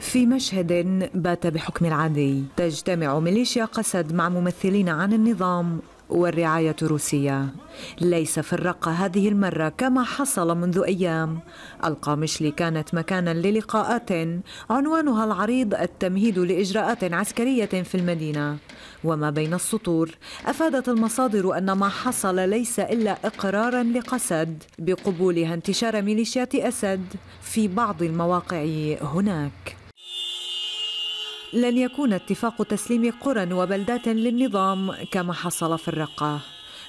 في مشهد بات بحكم العادي تجتمع ميليشيا قسد مع ممثلين عن النظام والرعاية الروسية ليس في الرقة هذه المرة كما حصل منذ أيام القامشلي كانت مكانا للقاءات عنوانها العريض التمهيد لإجراءات عسكرية في المدينة وما بين السطور أفادت المصادر أن ما حصل ليس إلا إقرارا لقسد بقبولها انتشار ميليشيات أسد في بعض المواقع هناك لن يكون اتفاق تسليم قرى وبلدات للنظام كما حصل في الرقه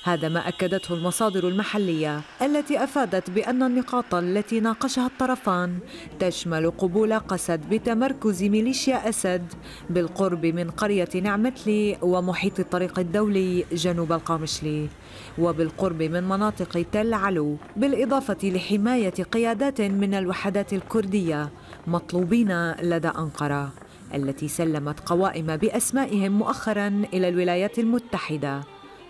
هذا ما أكدته المصادر المحلية التي أفادت بأن النقاط التي ناقشها الطرفان تشمل قبول قسد بتمركز ميليشيا أسد بالقرب من قرية نعمتلي ومحيط الطريق الدولي جنوب القامشلي وبالقرب من مناطق تل علو بالإضافة لحماية قيادات من الوحدات الكردية مطلوبين لدى أنقرة التي سلمت قوائم باسمائهم مؤخرا الى الولايات المتحده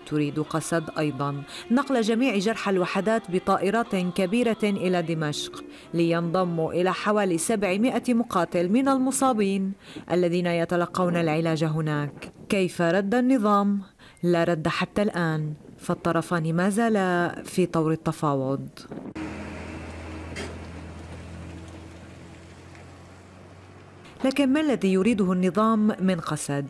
تريد قسد ايضا نقل جميع جرحى الوحدات بطائرات كبيره الى دمشق لينضموا الى حوالي 700 مقاتل من المصابين الذين يتلقون العلاج هناك كيف رد النظام لا رد حتى الان فالطرفان ما زالا في طور التفاوض لكن ما الذي يريده النظام من قسد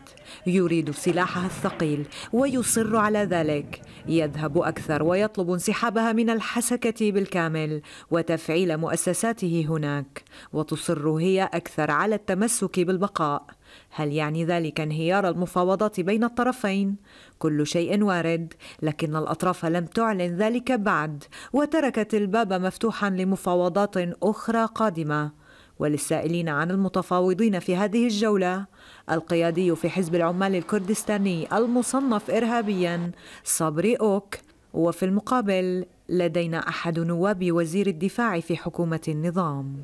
يريد سلاحها الثقيل ويصر على ذلك يذهب اكثر ويطلب انسحابها من الحسكه بالكامل وتفعيل مؤسساته هناك وتصر هي اكثر على التمسك بالبقاء هل يعني ذلك انهيار المفاوضات بين الطرفين كل شيء وارد لكن الاطراف لم تعلن ذلك بعد وتركت الباب مفتوحا لمفاوضات اخرى قادمه وللسائلين عن المتفاوضين في هذه الجولة القيادي في حزب العمال الكردستاني المصنف إرهابيا صبري أوك وفي المقابل لدينا أحد نواب وزير الدفاع في حكومة النظام